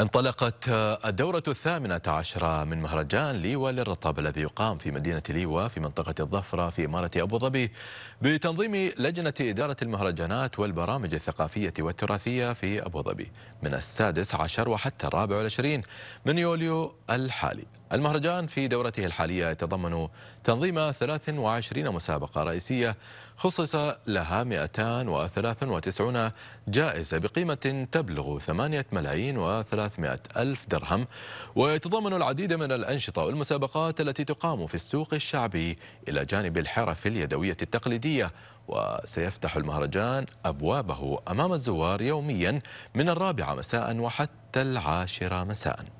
انطلقت الدورة الثامنة عشرة من مهرجان ليوا للرطب الذي يقام في مدينة ليوا في منطقة الظفرة في إمارة أبو ظبي بتنظيم لجنة إدارة المهرجانات والبرامج الثقافية والتراثية في أبو ظبي من السادس عشر وحتى الرابع والعشرين من يوليو الحالي المهرجان في دورته الحالية يتضمن تنظيم 23 مسابقة رئيسية خصص لها 293 جائزة بقيمة تبلغ 8 ملايين و300 ألف درهم ويتضمن العديد من الأنشطة والمسابقات التي تقام في السوق الشعبي إلى جانب الحرف اليدوية التقليدية وسيفتح المهرجان أبوابه أمام الزوار يوميا من الرابعة مساء وحتى العاشرة مساءً